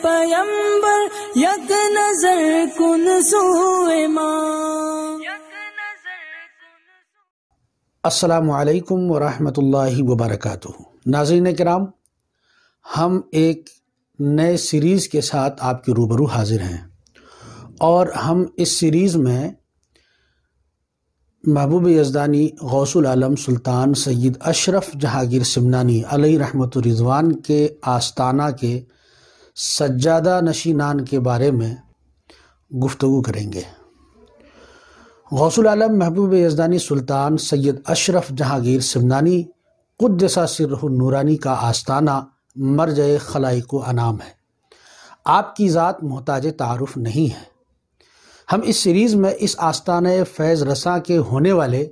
पयंबर यक नजर कुन असलकम वरहमल वबरक नाजरन कराम हम एक नए सीरीज़ के साथ आपके रूबरू हाजिर हैं और हम इस सीरीज़ में महबूब यजदानी गौसल आलम सुल्तान सैयद अशरफ जहांगीर सिमनानी अली रहमत रिजवान के आस्ताना के सज्जादा नशीनान के बारे में गुफ्तु करेंगे गौसल आलम महबूब यजदानी सुल्तान सैयद अशरफ जहांगीर सिमनानी कुदसा सिर नूरानी का आस्ताना मरज खलाई को अनाम है आपकी ज़ात मोहताज तारफ़ नहीं है हम इस सीरीज़ में इस आस्थान फैज़ रसा के होने वाले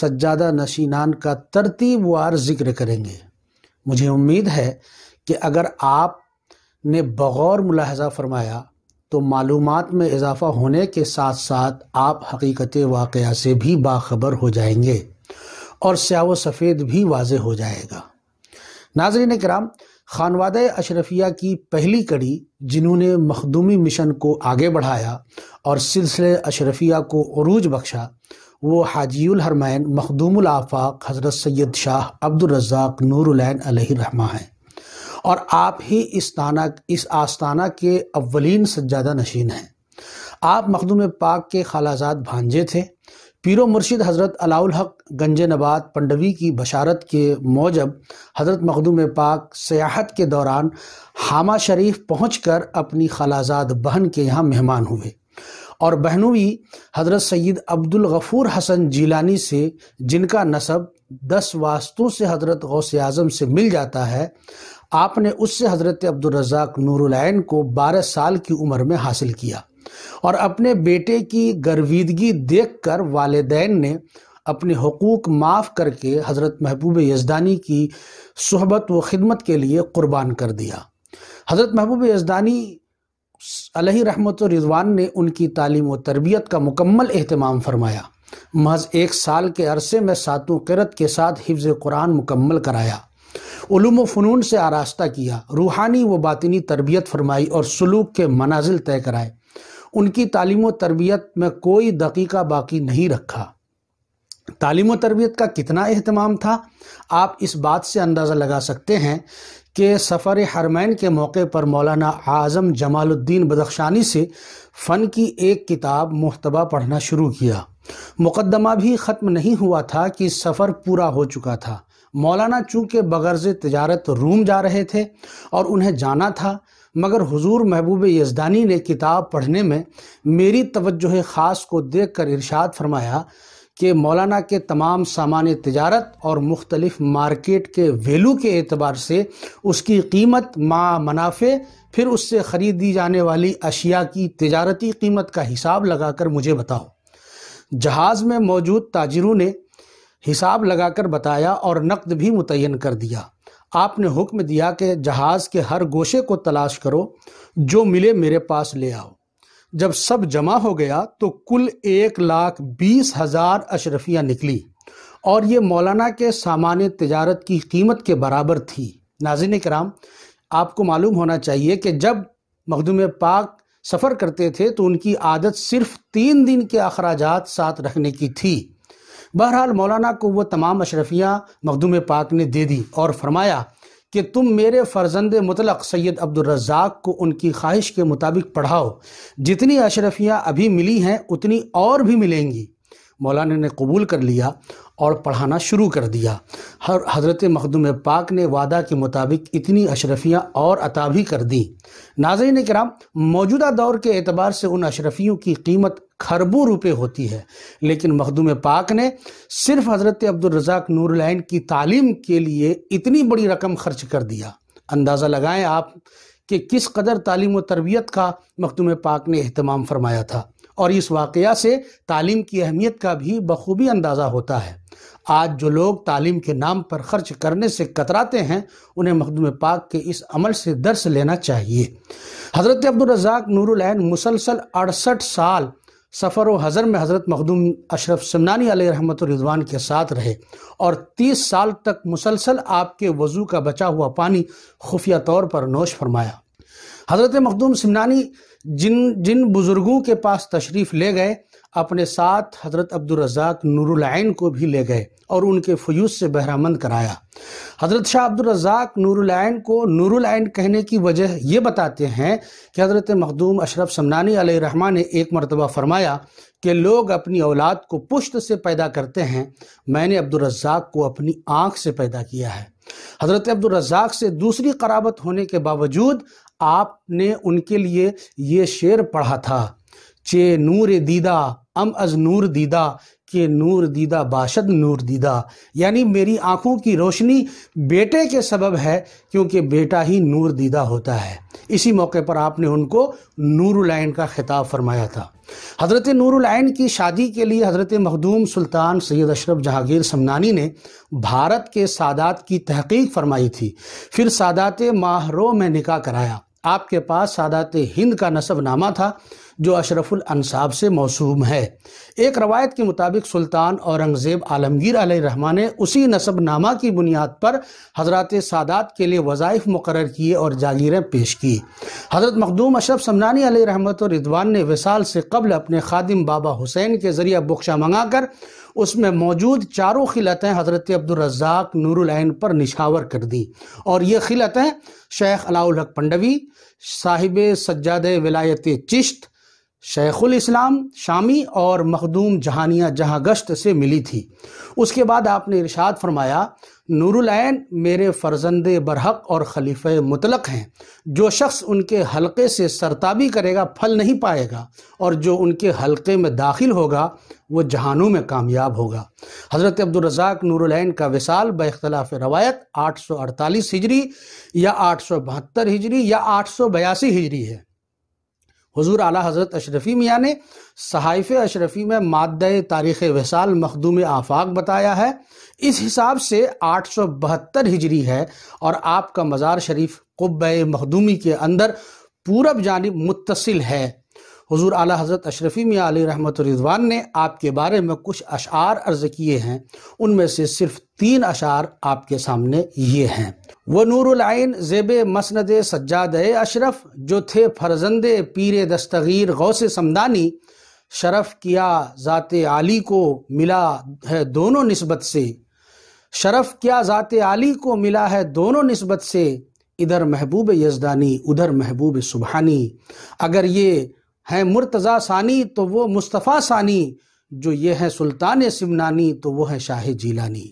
सज्जादा नशीनान का तरतीब जिक्र करेंगे मुझे उम्मीद है कि अगर आप ने बग़ौर मुलाहजा फरमाया तो मालूम में इजाफा होने के साथ साथ आप हकीकत वाक़ से भी बाखबर हो जाएंगे और स्याव सफ़ेद भी वाज हो जाएगा नाजरीन कराम खानवाद अशरफिया की पहली कड़ी जिन्होंने मखदूमी मिशन को आगे बढ़ाया और सिलसिले अशरफिया को अरूज बख्शा वो हाजील हरमैन मखदूम आफाक हज़रत सैयद शाह अब्दुलरजाक नूरुलैन रहमा हैं और आप ही इस ताना इस आस्ताना के अवलिन सज्जादा नशीन हैं आप मखदूम पाक के खालाजात भांजे थे पीरो मुर्शिद हज़रत अलाउल हक गंज नबात पंडवी की बशारत के मौजब हज़रत मखदूम पाक सियाहत के दौरान हामा शरीफ पहुँच कर अपनी खलाजाद बहन के यहाँ मेहमान हुए और बहनोई हज़रत सैद अब्दुल गफ़ूर हसन जीलानी से जिनका नसब दस वास्तों से हज़रत गौस आज़म से मिल जाता है आपने उससे हज़रत अब्दुलरजाक नूरुलैन को बारह साल की उम्र में हासिल किया और अपने बेटे की गर्वीदगी देखकर वालदेन ने अपने हकूक़ माफ़ करके हज़रत महबूब यजदानी की सहबत व ख़िदमत के लिए क़ुरबान कर दिया हज़रत महबूब यजदानी अलही रहमत रिजवान ने उनकी तालीम व तरबियत का मुकम्मल अहतमाम फरमाया महज एक साल के अरसे में सातों किरत के साथ हिफ्ज़ कुरान मुकम्मल कराया व फ़नून से आरास्ता किया रूहानी व बातनी तरबियत फरमाई और सलूक के मनाजिल तय कराए उनकी तालीम व तरबियत में कोई दकीका बाकी नहीं रखा तालीम व तरबियत का कितना अहतमाम था आप इस बात से अंदाज़ा लगा सकते हैं कि सफ़र हरमैन के मौके पर मौलाना आज़म जमालुद्दीन बदख्शानी से फ़न की एक किताब महतबा पढ़ना शुरू किया मुकदमा भी ख़त्म नहीं हुआ था कि सफ़र पूरा हो चुका था मौलाना चूँकि बगरज तजारत रूम जा रहे थे और उन्हें जाना था मगर हुजूर महबूब यजदानी ने किताब पढ़ने में मेरी तवज्जो ख़ास को देख कर इरशाद फरमाया कि मौलाना के तमाम सामान तजारत और मुख्तलिफ मार्केट के वैल्यू के अतबार से उसकी कीमत मा मुनाफे फिर उससे ख़रीदी जाने वाली अशिया की तजारती कीमत का हिसाब लगाकर मुझे बताओ जहाज़ में मौजूद ताजरों ने हिसाब लगाकर बताया और नकद भी मुतन कर दिया आपने हुक्म दिया कि जहाज़ के हर गोशे को तलाश करो जो मिले मेरे पास ले आओ जब सब जमा हो गया तो कुल एक लाख बीस हज़ार अशरफियाँ निकली और ये मौलाना के सामान्य तजारत की कीमत के बराबर थी नाजिन कराम आपको मालूम होना चाहिए कि जब मखदूम पाक सफ़र करते थे तो उनकी आदत सिर्फ तीन दिन के अखराज साथ रखने की थी बहरहाल मौलाना को वह तमाम अशरफियाँ मखदूम पाक ने दे दी और फरमाया कि तुम मेरे फ़र्जंद मतलक सैयद अब्दुलरजाक को उनकी ख्वाहिश के मुताबिक पढ़ाओ जितनी अशरफियाँ अभी मिली हैं उतनी और भी मिलेंगी मौलाना ने कबूल कर लिया और पढ़ाना शुरू कर दिया हर हज़रत मखदुम पाक ने वादा के मुताबिक इतनी अशरफियाँ और अता भी कर दी ने कराम मौजूदा दौर के एतबार से उन अशरफियों की कीमत खरबों रुपये होती है लेकिन मखदुम पाक ने सिर्फ हज़रत अब्दुलरजाक नूरलैन की तालीम के लिए इतनी बड़ी रकम खर्च कर दिया अंदाज़ा लगाएं आप कि किस कदर तालीम व तरबियत का मखदुम पाक ने अहतमाम फरमाया था और इस वाक़ से तालीम की अहमियत का भी बखूबी अंदाज़ा होता है आज जो लोग तालीम के नाम पर खर्च करने से कतराते हैं उन्हें मखदूम पाक के इस अमल से दर्स लेना चाहिए हज़रत अब्दुलरजाक नूरुलैन मुसलसल अड़सठ साल सफ़र व हज़र में हज़रत मखदूम अशरफ समनानी रहमत रिजवान के साथ रहे और तीस साल तक मुसलसल आपके वज़ू का बचा हुआ पानी खुफिया तौर पर नोश फरमाया हज़रत मखदूम समनानी जिन जिन बुज़ुर्गों के पास तशरीफ़ ले गए अपने साथ हज़रत अब्दुलरजाक नूरुलैन को भी ले गए और उनके फ्यूज़ से बहरामंद कराया हज़रत शाह अब्दुलरजाक नूरुलैन को नूरुलैन कहने की वजह ये बताते हैं कि हज़रत मखदूम अशरफ समनानी रहमान ने एक मरतबा फ़रमाया कि लोग अपनी औलाद को पुश्त से पैदा करते हैं मैंने अब्दुलरजाक को अपनी आँख से पैदा किया है हज़रत अब्दुलरजाक से दूसरी कराबत होने के बावजूद आपने उनके लिए ये शेर पढ़ा था चे नूर दीदा अम अज नूर दीदा के नूर दीदा बाशद नूर दीदा यानी मेरी आँखों की रोशनी बेटे के सबब है क्योंकि बेटा ही नूर दीदा होता है इसी मौके पर आपने उनको नूरुलैन का खिताब फरमाया था हज़रत नूरुलैन की शादी के लिए हज़रत मखदूम सुल्तान सैयद अशरफ जहांगीर समनानी ने भारत के सादात की तहकीक फरमाई थी फिर सादात माहरों में निकाह कराया आपके पास सादात हिंद का नसबनामा था जो अशरफुल अनसाब से मौसूम है एक रवायत के मुताबिक सुल्तान औरंगज़ेब आलमगीर रहमान ने उसी नसब नामा की बुनियाद पर हजरत सादात के लिए वज़ाइफ मुकर किए और जागीरें पेश की हज़रत मखदूम अशरफ समनानी रहमत रिदवान ने विसाल से कबल अपने खादिम बाबा हुसैन के ज़रिए बख्शा मंगा कर उसमें मौजूद चारों खिलतें हज़रत अब्दुलरजाक नूरुलैन पर निशावर कर दी और ये खिलतें शेख अलाउल हक पंडवी साहिब सज्जाद विलायत चिश्त शेखुल इस्लाम शामी और मखदूम जहानिया जहाँ गश्त से मिली थी उसके बाद आपने इरशाद फरमाया नूरुलैन मेरे फर्जंद बरहक और खलीफ़ मुतलक हैं जो शख्स उनके हलक़े से सरताबी करेगा फल नहीं पाएगा और जो उनके हलक़े में दाखिल होगा वो जहानों में कामयाब होगा हज़रत अब्दुलरजाक नूरुलैन का विसाल बख्तलाफ रवायत 848 हिजरी या आठ सौ बहत्तर हिजरी या आठ सौ बयासी हिजरी है हजूर आला हज़रत अशरफ़ी मियाँ ने सहाइफ अशरफ़ी में माद तारीख़ वसाल मखदूम आफाक बताया है इस हिसाब से आठ सौ बहत्तर हिजरी है और आपका मज़ार शरीफ कुब्ब मखदूमी के अंदर पूरब जानब मुतसिल है हुजूर आला हज़रत अशरफी मियाँ अली रहमत रिजवान ने आपके बारे में कुछ अशार अर्ज़ किए हैं उनमें से सिर्फ तीन अशार आपके सामने ये हैं वह नूरआन जेब मसनद सज्जाद अशरफ जो थे फरजंद पीर दस्तगीर गौस समदानी शरफ किया ज़ात आली को मिला है दोनों नस्बत से शरफ किया ज़ात आली को मिला है दोनों नस्बत से इधर महबूब यजदानी उधर महबूब सुबहानी अगर ये हैं मुर्तज़ा सानी तो वो मुस्तफ़ा सानी जो ये हैं सुल्तान सिमनानी तो वो है शाह जीलानी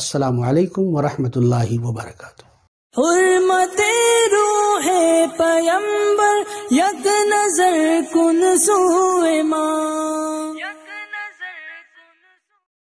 अस्सलाम असलकम वरहमल वबरक पयंबर यक नजर कुन सूए माँ